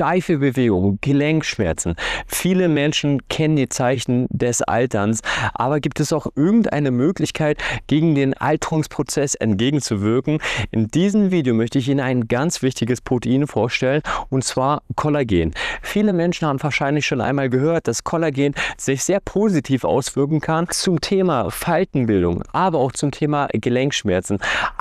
steife Bewegung, Gelenkschmerzen. Viele Menschen kennen die Zeichen des Alterns, aber gibt es auch irgendeine Möglichkeit, gegen den Alterungsprozess entgegenzuwirken? In diesem Video möchte ich Ihnen ein ganz wichtiges Protein vorstellen, und zwar Kollagen. Viele Menschen haben wahrscheinlich schon einmal gehört, dass Kollagen sich sehr positiv auswirken kann zum Thema Faltenbildung, aber auch zum Thema Gelenkschmerzen.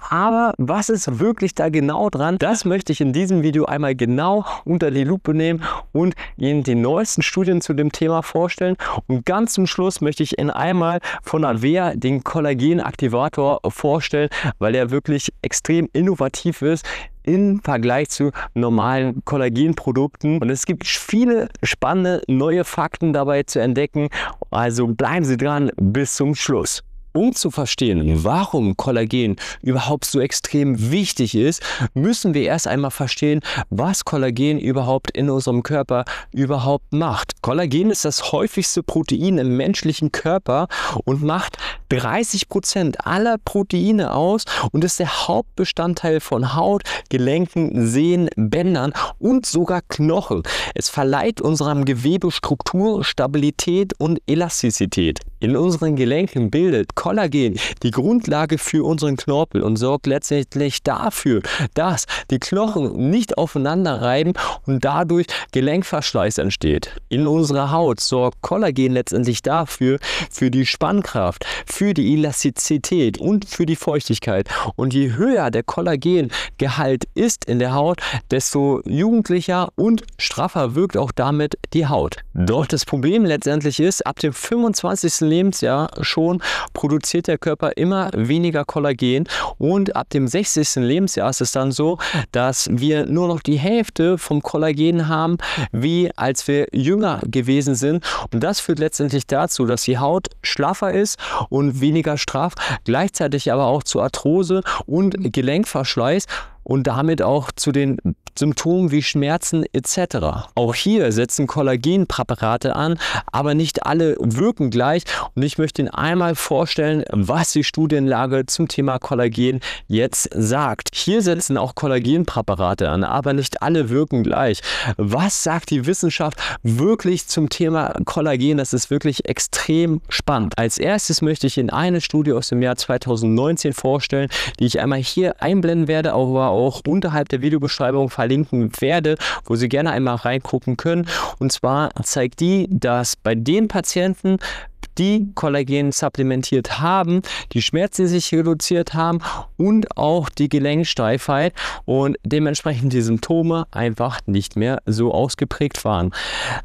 Aber was ist wirklich da genau dran? Das möchte ich in diesem Video einmal genau unter die Lupe nehmen und Ihnen die neuesten Studien zu dem Thema vorstellen. Und ganz zum Schluss möchte ich Ihnen einmal von Advea den Kollagenaktivator vorstellen, weil er wirklich extrem innovativ ist im Vergleich zu normalen Kollagenprodukten. Und es gibt viele spannende neue Fakten dabei zu entdecken. Also bleiben Sie dran bis zum Schluss. Um zu verstehen, warum Kollagen überhaupt so extrem wichtig ist, müssen wir erst einmal verstehen, was Kollagen überhaupt in unserem Körper überhaupt macht. Kollagen ist das häufigste Protein im menschlichen Körper und macht 30% Prozent aller Proteine aus und ist der Hauptbestandteil von Haut, Gelenken, Sehnen, Bändern und sogar Knochen. Es verleiht unserem Gewebe Struktur, Stabilität und Elastizität in unseren Gelenken bildet Kollagen die Grundlage für unseren Knorpel und sorgt letztendlich dafür, dass die Knochen nicht aufeinander reiben und dadurch Gelenkverschleiß entsteht. In unserer Haut sorgt Kollagen letztendlich dafür, für die Spannkraft, für die Elastizität und für die Feuchtigkeit. Und je höher der Kollagengehalt ist in der Haut, desto jugendlicher und straffer wirkt auch damit die Haut. Doch das Problem letztendlich ist, ab dem 25. Lebensjahr schon produziert der Körper immer weniger Kollagen und ab dem 60. Lebensjahr ist es dann so, dass wir nur noch die Hälfte vom Kollagen haben, wie als wir jünger gewesen sind. Und das führt letztendlich dazu, dass die Haut schlaffer ist und weniger straff, gleichzeitig aber auch zu Arthrose und Gelenkverschleiß und damit auch zu den Symptomen wie Schmerzen etc. Auch hier setzen Kollagenpräparate an, aber nicht alle wirken gleich. Und ich möchte Ihnen einmal vorstellen, was die Studienlage zum Thema Kollagen jetzt sagt. Hier setzen auch Kollagenpräparate an, aber nicht alle wirken gleich. Was sagt die Wissenschaft wirklich zum Thema Kollagen? Das ist wirklich extrem spannend. Als erstes möchte ich Ihnen eine Studie aus dem Jahr 2019 vorstellen, die ich einmal hier einblenden werde, aber auch unterhalb der Videobeschreibung verlinken werde, wo Sie gerne einmal reingucken können. Und zwar zeigt die, dass bei den Patienten, die Kollagen supplementiert haben, die Schmerzen sich reduziert haben und auch die Gelenksteifheit und dementsprechend die Symptome einfach nicht mehr so ausgeprägt waren.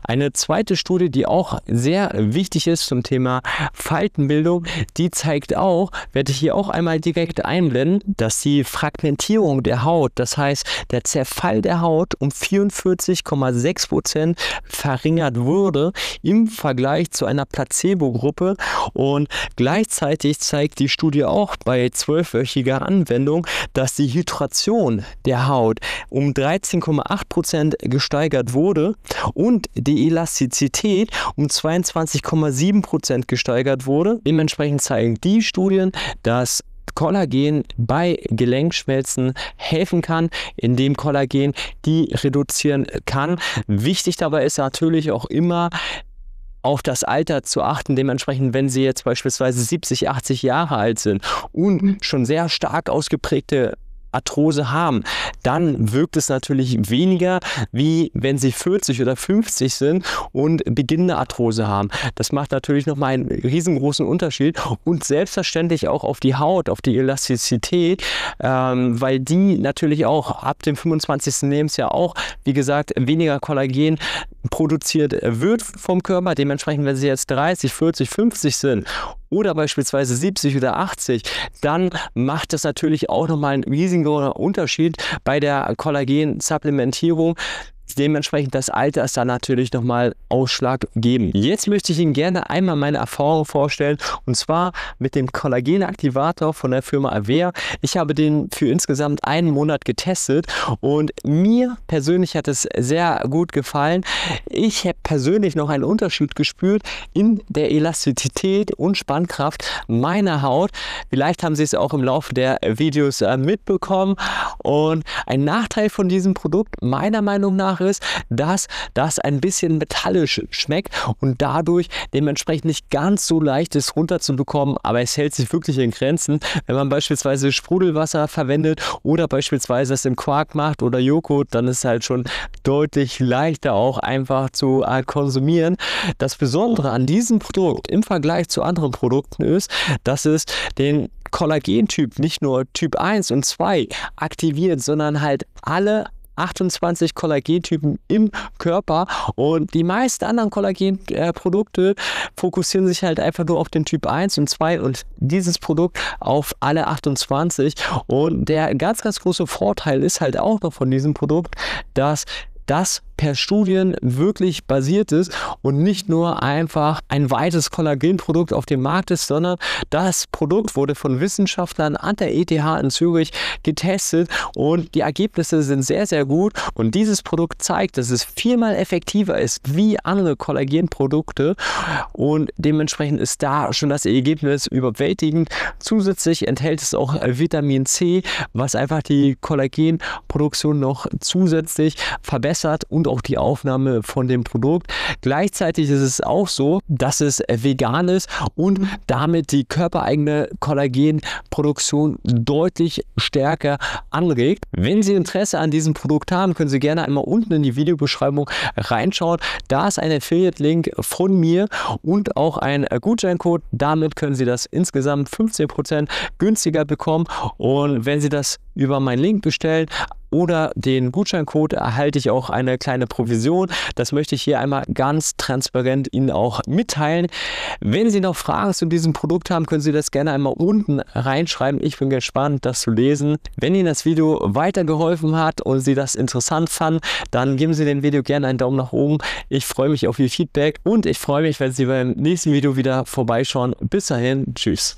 Eine zweite Studie, die auch sehr wichtig ist zum Thema Faltenbildung, die zeigt auch, werde ich hier auch einmal direkt einblenden, dass die Fragmentierung der Haut, das heißt der Zerfall der Haut um 44,6% Prozent verringert wurde im Vergleich zu einer Placebo Risikogruppe. Und gleichzeitig zeigt die Studie auch bei zwölfwöchiger Anwendung, dass die Hydration der Haut um 13,8 Prozent gesteigert wurde und die Elastizität um 22,7 Prozent gesteigert wurde. Dementsprechend zeigen die Studien, dass Kollagen bei Gelenkschmelzen helfen kann, indem Kollagen die reduzieren kann. Wichtig dabei ist natürlich auch immer, auf das Alter zu achten. Dementsprechend, wenn sie jetzt beispielsweise 70, 80 Jahre alt sind und mhm. schon sehr stark ausgeprägte Arthrose haben, dann wirkt es natürlich weniger, wie wenn sie 40 oder 50 sind und beginnende Arthrose haben. Das macht natürlich nochmal einen riesengroßen Unterschied und selbstverständlich auch auf die Haut, auf die Elastizität, ähm, weil die natürlich auch ab dem 25. Lebensjahr auch, wie gesagt, weniger Kollagen produziert wird vom Körper. Dementsprechend, wenn sie jetzt 30, 40, 50 sind oder beispielsweise 70 oder 80, dann macht das natürlich auch nochmal einen riesigen Unterschied bei der Kollagen-Supplementierung dementsprechend das Alter ist dann natürlich nochmal Ausschlag geben. Jetzt möchte ich Ihnen gerne einmal meine Erfahrung vorstellen und zwar mit dem Kollagenaktivator von der Firma Avea. Ich habe den für insgesamt einen Monat getestet und mir persönlich hat es sehr gut gefallen. Ich habe persönlich noch einen Unterschied gespürt in der Elastizität und Spannkraft meiner Haut. Vielleicht haben Sie es auch im Laufe der Videos äh, mitbekommen und ein Nachteil von diesem Produkt meiner Meinung nach Geschmackssache ist, dass das ein bisschen metallisch schmeckt und dadurch dementsprechend nicht ganz so leicht ist runterzubekommen, aber es hält sich wirklich in Grenzen. Wenn man beispielsweise Sprudelwasser verwendet oder beispielsweise es im Quark macht oder Joghurt, dann ist es halt schon deutlich leichter auch einfach zu äh, konsumieren. Das Besondere an diesem Produkt im Vergleich zu anderen Produkten ist, dass es den Kollagentyp nicht nur Typ 1 und 2 aktiviert, sondern halt alle 28 Kollagentypen im Körper und die meisten anderen Kollagenprodukte äh, fokussieren sich halt einfach nur auf den Typ 1 und 2 und dieses Produkt auf alle 28 und der ganz, ganz große Vorteil ist halt auch noch von diesem Produkt, dass das per Studien wirklich basiert ist und nicht nur einfach ein weites Kollagenprodukt auf dem Markt ist, sondern das Produkt wurde von Wissenschaftlern an der ETH in Zürich getestet und die Ergebnisse sind sehr, sehr gut. Und dieses Produkt zeigt, dass es viermal effektiver ist wie andere Kollagenprodukte und dementsprechend ist da schon das Ergebnis überwältigend. Zusätzlich enthält es auch Vitamin C, was einfach die Kollagenproduktion noch zusätzlich verbessert und und auch die Aufnahme von dem Produkt. Gleichzeitig ist es auch so, dass es vegan ist und damit die körpereigene Kollagenproduktion deutlich stärker anregt. Wenn Sie Interesse an diesem Produkt haben, können Sie gerne einmal unten in die Videobeschreibung reinschauen. Da ist ein Affiliate-Link von mir und auch ein Gutscheincode. Damit können Sie das insgesamt 15% günstiger bekommen. Und wenn Sie das über meinen Link bestellen, oder den Gutscheincode erhalte ich auch eine kleine Provision. Das möchte ich hier einmal ganz transparent Ihnen auch mitteilen. Wenn Sie noch Fragen zu diesem Produkt haben, können Sie das gerne einmal unten reinschreiben. Ich bin gespannt, das zu lesen. Wenn Ihnen das Video weitergeholfen hat und Sie das interessant fanden, dann geben Sie dem Video gerne einen Daumen nach oben. Ich freue mich auf Ihr Feedback und ich freue mich, wenn Sie beim nächsten Video wieder vorbeischauen. Bis dahin, tschüss.